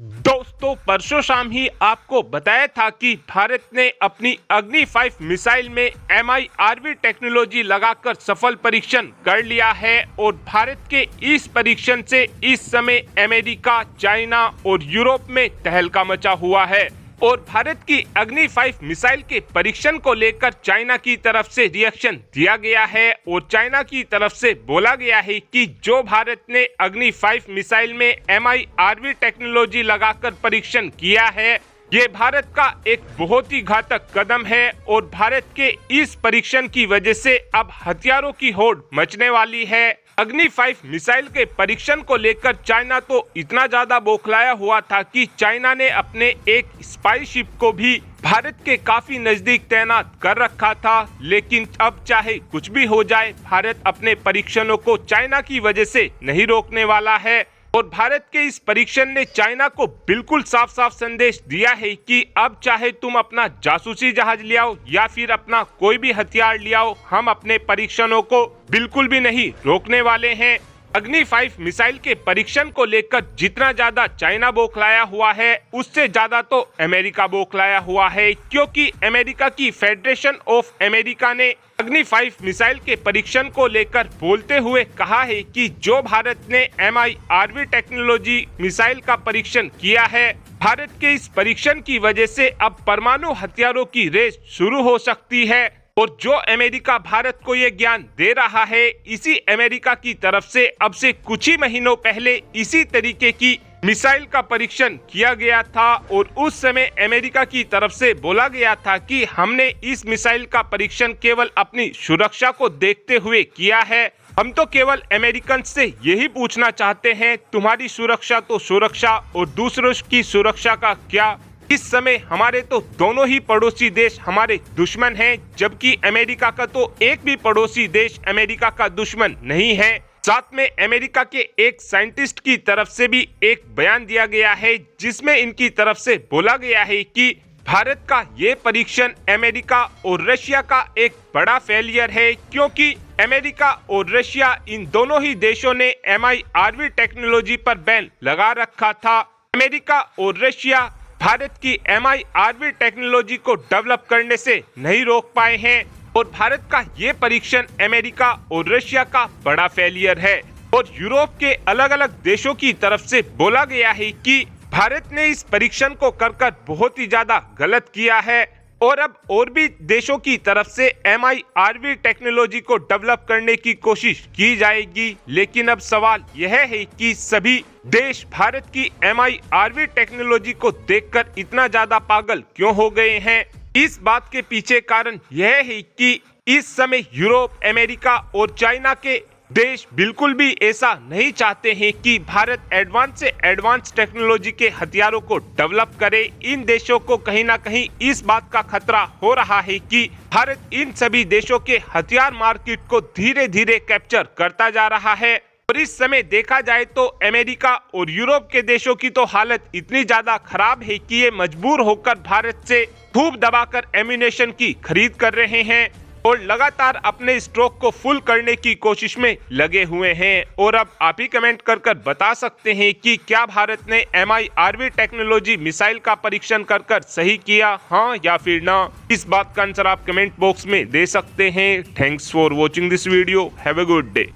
दोस्तों परसों शाम ही आपको बताया था कि भारत ने अपनी अग्नि फाइव मिसाइल में एम टेक्नोलॉजी लगाकर सफल परीक्षण कर लिया है और भारत के इस परीक्षण से इस समय अमेरिका चाइना और यूरोप में तहलका मचा हुआ है और भारत की अग्नि फाइव मिसाइल के परीक्षण को लेकर चाइना की तरफ से रिएक्शन दिया गया है और चाइना की तरफ से बोला गया है कि जो भारत ने अग्नि फाइव मिसाइल में एम आरवी टेक्नोलॉजी लगाकर परीक्षण किया है ये भारत का एक बहुत ही घातक कदम है और भारत के इस परीक्षण की वजह से अब हथियारों की होड़ मचने वाली है अग्नि फाइव मिसाइल के परीक्षण को लेकर चाइना तो इतना ज्यादा बौखलाया हुआ था कि चाइना ने अपने एक स्पाई शिप को भी भारत के काफी नजदीक तैनात कर रखा था लेकिन अब चाहे कुछ भी हो जाए भारत अपने परीक्षणों को चाइना की वजह से नहीं रोकने वाला है और भारत के इस परीक्षण ने चाइना को बिल्कुल साफ साफ संदेश दिया है कि अब चाहे तुम अपना जासूसी जहाज ले आओ या फिर अपना कोई भी हथियार ले आओ हम अपने परीक्षणों को बिल्कुल भी नहीं रोकने वाले हैं अग्नि फाइव मिसाइल के परीक्षण को लेकर जितना ज्यादा चाइना बौखलाया हुआ है उससे ज्यादा तो अमेरिका बोखलाया हुआ है क्योंकि अमेरिका की फेडरेशन ऑफ अमेरिका ने अग्नि फाइव मिसाइल के परीक्षण को लेकर बोलते हुए कहा है कि जो भारत ने M I RV technology missile का परीक्षण किया है भारत के इस परीक्षण की वजह से अब परमाणु हथियारों की रेस शुरू हो सकती है और तो जो अमेरिका भारत को ये ज्ञान दे रहा है इसी अमेरिका की तरफ से अब से कुछ ही महीनों पहले इसी तरीके की मिसाइल का परीक्षण किया गया था और उस समय अमेरिका की तरफ से बोला गया था कि हमने इस मिसाइल का परीक्षण केवल अपनी सुरक्षा को देखते हुए किया है हम तो केवल अमेरिकन से यही पूछना चाहते हैं तुम्हारी सुरक्षा तो सुरक्षा और दूसरों की सुरक्षा का क्या इस समय हमारे तो दोनों ही पड़ोसी देश हमारे दुश्मन हैं जबकि अमेरिका का तो एक भी पड़ोसी देश अमेरिका का दुश्मन नहीं है साथ में अमेरिका के एक साइंटिस्ट की तरफ से भी एक बयान दिया गया है जिसमें इनकी तरफ से बोला गया है कि भारत का ये परीक्षण अमेरिका और रशिया का एक बड़ा फेलियर है क्योंकि अमेरिका और रशिया इन दोनों ही देशों ने एम टेक्नोलॉजी पर बैन लगा रखा था अमेरिका और रशिया भारत की एम आई टेक्नोलॉजी को डेवलप करने से नहीं रोक पाए हैं और भारत का ये परीक्षण अमेरिका और रशिया का बड़ा फेलियर है और यूरोप के अलग अलग देशों की तरफ से बोला गया है कि भारत ने इस परीक्षण को कर कर बहुत ही ज्यादा गलत किया है और अब और भी देशों की तरफ से एम आई टेक्नोलॉजी को डेवलप करने की कोशिश की जाएगी लेकिन अब सवाल यह है कि सभी देश भारत की एम आई टेक्नोलॉजी को देखकर इतना ज्यादा पागल क्यों हो गए हैं इस बात के पीछे कारण यह है कि इस समय यूरोप अमेरिका और चाइना के देश बिल्कुल भी ऐसा नहीं चाहते हैं कि भारत एडवांस से एडवांस टेक्नोलॉजी के हथियारों को डेवलप करे इन देशों को कहीं ना कहीं इस बात का खतरा हो रहा है कि भारत इन सभी देशों के हथियार मार्केट को धीरे धीरे कैप्चर करता जा रहा है और इस समय देखा जाए तो अमेरिका और यूरोप के देशों की तो हालत इतनी ज्यादा खराब है कि ये मजबूर होकर भारत से खूब दबाकर एम्यूनेशन की खरीद कर रहे हैं और लगातार अपने स्ट्रोक को फुल करने की कोशिश में लगे हुए हैं और अब आप ही कमेंट कर कर बता सकते हैं कि क्या भारत ने M I RV technology missile का परीक्षण कर कर सही किया हाँ या फिर ना इस बात का आंसर आप कमेंट बॉक्स में दे सकते हैं thanks for watching this video have a good day